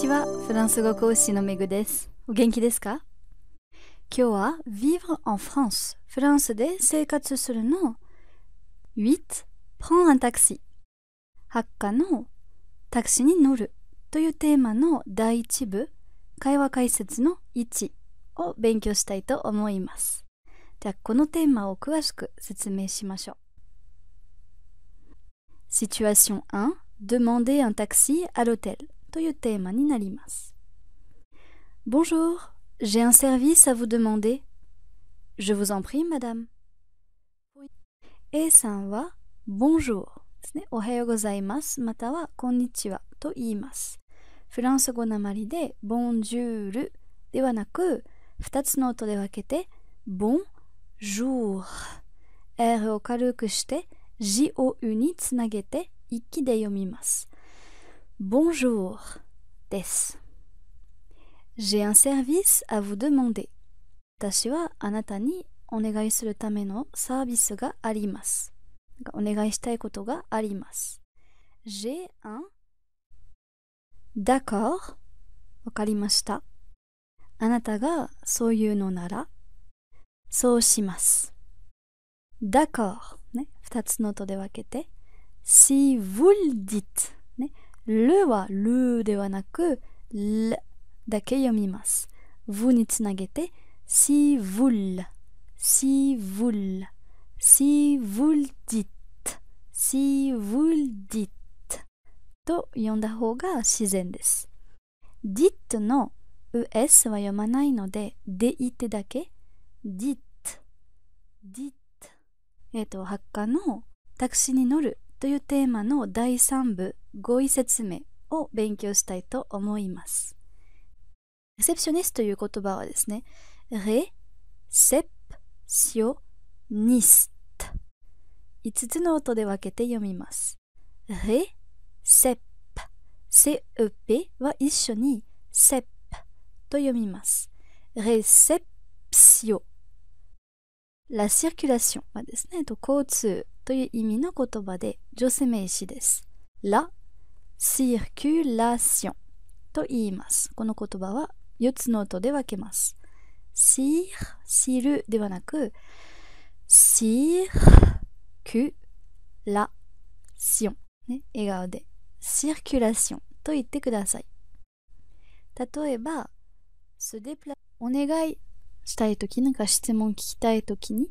ちはフランス語講師のめぐですお元気ですか今日は Vivre en France フランスで生活するの8 p r e n d un taxi 発火のタクシーに乗るというテーマの第1部会話解説の1を勉強したいと思いますゃあ、このテーマを詳しく説明しましょう Situation 1 Demander un taxi à l'hôtel というテーマになります。Bonjour, j'ai un service à vous demander. Je vous en prie, madame. A さんは Bonjour ですね。おはようございます。またはこんにちはと言います。フランス語なまりで Bonjour ではなく2つの音で分けて Bonjour R を軽くして J を U につなげて一気で読みます。Bonjour, Tess. J'ai un service à vous demander. Tashiwa anatani service J'ai un D'accord. D'accord. Ne, Si vous le dites. るはるではなく、l だけ読みます。v につなげて、シーヴォル、シーヴォル、シーヴォルディット、シーヴォルディット。と読んだ方が自然です。dit の us は読まないので、でいてだけ、dit, ィット。えっ、ー、と、発火のタクシーに乗るというテーマの第3部語彙説明を勉強したいと思います。レセプショニストという言葉はですね、レセプショニスト。5つの音で分けて読みます。レセプ、セウペは一緒にセプと読みます。レセプショ。La circulation はですね、交通。という意味の言葉で女性名詞です。ラ、シー l a ラシ o ンと言います。この言葉は4つの音で分けます。シー、シルではなく、シー、ク、ラ、シオン。ね、笑顔で、シーキュラションと言ってください。例えば、お願いしたいとき、なんか質問聞きたいときに、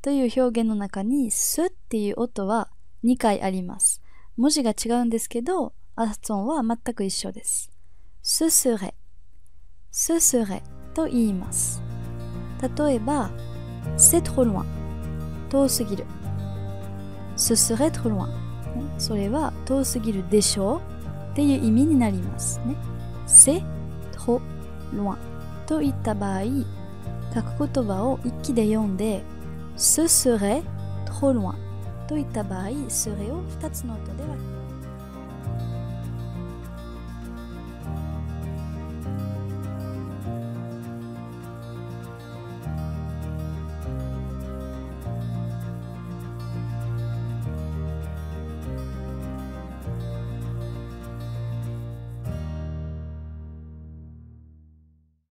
という表現の中にすっていう音は2回あります。文字が違うんですけど、発音は全く一緒です。すすれ、すすれと言います。例えば、せ e s t trop loin 遠すぎる。すすれ trop loin それは遠すぎるでしょうっていう意味になりますね。せ t r o p loin といった場合、書く言葉を一気で読んで ce serait trop loin. Toitabari serait au Tatsunoto de la